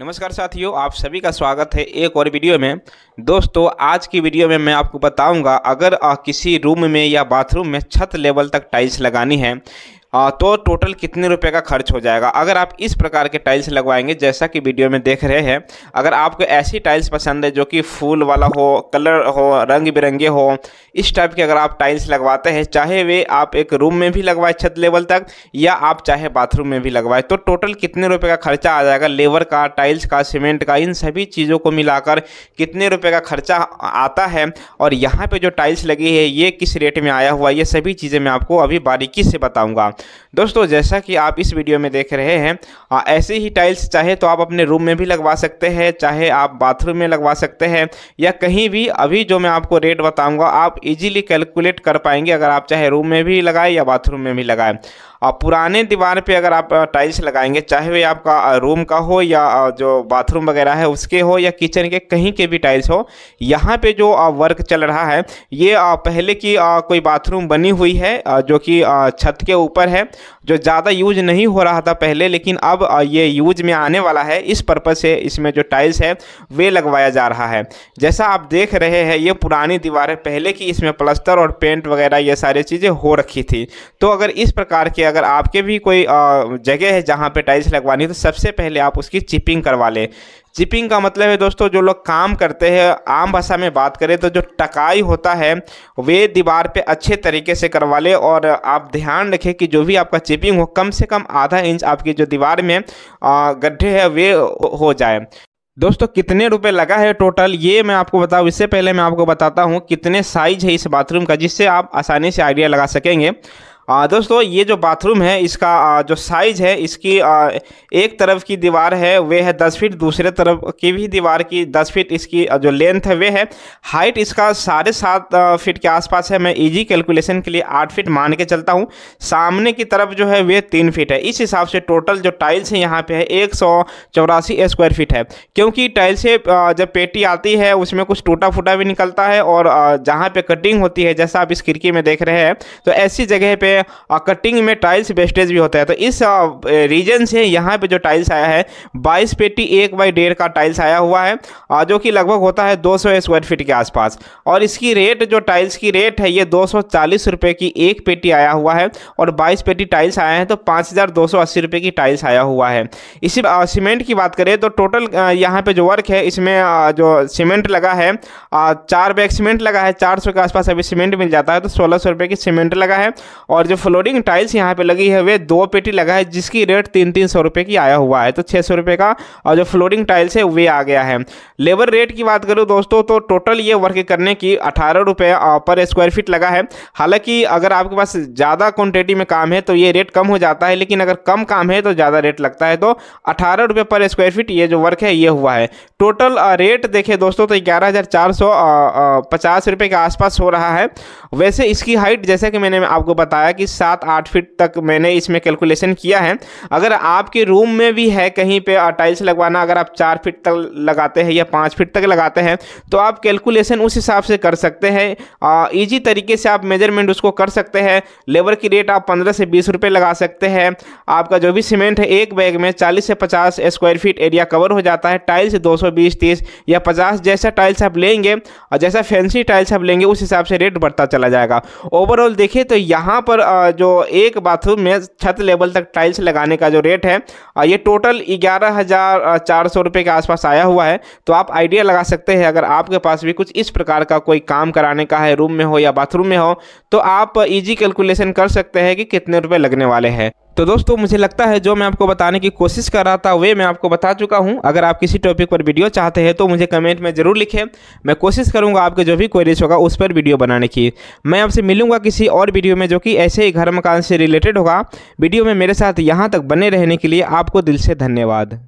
नमस्कार साथियों आप सभी का स्वागत है एक और वीडियो में दोस्तों आज की वीडियो में मैं आपको बताऊंगा अगर किसी रूम में या बाथरूम में छत लेवल तक टाइल्स लगानी है हाँ, तो टोटल कितने रुपए का खर्च हो जाएगा अगर आप इस प्रकार के टाइल्स लगवाएंगे जैसा कि वीडियो में देख रहे हैं अगर आपको ऐसी टाइल्स पसंद है जो कि फूल वाला हो कलर हो रंग बिरंगे हो इस टाइप के अगर आप टाइल्स लगवाते हैं चाहे वे आप एक रूम में भी लगवाए छत लेवल तक या आप चाहे बाथरूम में भी लगवाए तो टोटल कितने रुपये का खर्चा आ जाएगा लेबर का टाइल्स का सीमेंट का इन सभी चीज़ों को मिलाकर कितने रुपये का खर्चा आता है और यहाँ पर जो टाइल्स लगी है ये किस रेट में आया हुआ ये सभी चीज़ें मैं आपको अभी बारीकी से बताऊँगा दोस्तों जैसा कि आप इस वीडियो में देख रहे हैं आ, ऐसे ही टाइल्स चाहे तो आप अपने रूम में भी लगवा सकते हैं चाहे आप बाथरूम में लगवा सकते हैं या कहीं भी अभी जो मैं आपको रेट बताऊँगा आप इजीली कैलकुलेट कर पाएंगे अगर आप चाहे रूम में भी लगाएं या बाथरूम में भी लगाएं और पुराने दीवार पे अगर आप टाइल्स लगाएंगे चाहे वे आपका रूम का हो या जो बाथरूम वगैरह है उसके हो या किचन के कहीं के भी टाइल्स हो यहाँ पे जो वर्क चल रहा है ये पहले की कोई बाथरूम बनी हुई है जो कि छत के ऊपर है जो ज़्यादा यूज नहीं हो रहा था पहले लेकिन अब ये यूज में आने वाला है इस पर्पज़ से इसमें जो टाइल्स है वे लगवाया जा रहा है जैसा आप देख रहे हैं ये पुरानी दीवार है पहले की इसमें प्लस्तर और पेंट वगैरह ये सारी चीज़ें हो रखी थी तो अगर इस प्रकार के अगर आपके भी कोई जगह है जहाँ पर टाइल्स लगवानी तो सबसे पहले आप उसकी चिपिंग करवा लें जिपिंग का मतलब है दोस्तों जो लोग काम करते हैं आम भाषा में बात करें तो जो टकाई होता है वे दीवार पे अच्छे तरीके से करवा ले और आप ध्यान रखें कि जो भी आपका चिपिंग हो कम से कम आधा इंच आपकी जो दीवार में गड्ढे है वे हो जाए दोस्तों कितने रुपए लगा है टोटल ये मैं आपको बताऊँ इससे पहले मैं आपको बताता हूँ कितने साइज है इस बाथरूम का जिससे आप आसानी से आइडिया लगा सकेंगे आ, दोस्तों ये जो बाथरूम है इसका आ, जो साइज़ है इसकी आ, एक तरफ की दीवार है वे है दस फीट दूसरे तरफ की भी दीवार की दस फीट इसकी जो लेंथ है वे है हाइट इसका साढ़े सात फीट के आसपास है मैं इजी कैलकुलेशन के लिए आठ फीट मान के चलता हूँ सामने की तरफ जो है वे तीन फीट है इस हिसाब से टोटल जो टाइल्स है यहाँ पे है एक स्क्वायर फीट है क्योंकि टाइल्स से जब पेटी आती है उसमें कुछ टूटा फूटा भी निकलता है और जहाँ पर कटिंग होती है जैसा आप इस खिड़की में देख रहे हैं तो ऐसी जगह पर है और कटिंग में टाइल्स वेस्टेज भी होता है तो इस रीजन से यहाँ पे जो टाइल्स आया है बाईस पेटी एक बाई डेढ़ का टाइल्स आया हुआ है और जो कि लगभग होता है 200 स्क्वायर फीट के आसपास और इसकी रेट जो टाइल्स की रेट है ये दो रुपए की एक पेटी आया हुआ है और बाईस पेटी टाइल्स आया है तो पाँच रुपए की टाइल्स आया हुआ है इसी सीमेंट की बात करें तो टोटल यहाँ पर जो वर्क है इसमें जो सीमेंट लगा है चार बैग सीमेंट लगा है चार के आसपास अभी सीमेंट मिल जाता है तो सोलह सौ रुपये की सीमेंट लगा है और जो फ्लोरिंग टाइल्स यहाँ पे लगी है वे दो पेटी लगा है जिसकी रेट तीन तीन सौ रुपये की आया हुआ है तो छः सौ रुपये का और जो फ्लोरिंग टाइल्स है वे आ गया है लेबर रेट की बात करूँ दोस्तों तो टोटल ये वर्क करने की अठारह रुपये पर स्क्वायर फीट लगा है हालांकि अगर आपके पास ज़्यादा क्वान्टिटी में काम है तो ये रेट कम हो जाता है लेकिन अगर कम काम है तो ज़्यादा रेट लगता है तो अठारह रुपये पर स्क्वायर फीट ये जो वर्क है ये हुआ है टोटल रेट देखे दोस्तों तो ग्यारह हज़ार चार सौ पचास रुपये के आसपास हो रहा है वैसे इसकी हाइट जैसे कि मैंने आपको बताया कि सात आठ फीट तक मैंने इसमें कैलकुलेशन किया है अगर आपके रूम में भी है कहीं पे टाइल्स लगवाना अगर आप चार फीट तक लगाते हैं या पाँच फीट तक लगाते हैं तो आप कैलकुलेशन उस हिसाब से कर सकते हैं ईजी तरीके से आप मेजरमेंट उसको कर सकते हैं लेबर की रेट आप पंद्रह से बीस रुपये लगा सकते हैं आपका जो भी सीमेंट है एक बैग में चालीस से पचास स्क्वायर फीट एरिया कवर हो जाता है टाइल्स दो सौ बीस तीस या पचास जैसा टाइल्स आप लेंगे और जैसा फैंसी टाइल्स आप लेंगे उस हिसाब से रेट बढ़ता चला जाएगा ओवरऑल देखिए तो यहाँ पर जो एक बाथरूम में छत लेवल तक टाइल्स लगाने का जो रेट है ये टोटल ग्यारह हज़ार चार सौ रुपये के आसपास आया हुआ है तो आप आइडिया लगा सकते हैं अगर आपके पास भी कुछ इस प्रकार का कोई काम कराने का है रूम में हो या बाथरूम में हो तो आप ईजी कैलकुलेशन कर सकते हैं कि कितने रुपये लगने वाले हैं तो दोस्तों मुझे लगता है जो मैं आपको बताने की कोशिश कर रहा था वे मैं आपको बता चुका हूँ अगर आप किसी टॉपिक पर वीडियो चाहते हैं तो मुझे कमेंट में ज़रूर लिखें मैं कोशिश करूँगा आपके जो भी क्वेरीज होगा उस पर वीडियो बनाने की मैं आपसे मिलूँगा किसी और वीडियो में जो कि ऐसे ही घर मकान से रिलेटेड होगा वीडियो में मेरे साथ यहाँ तक बने रहने के लिए आपको दिल से धन्यवाद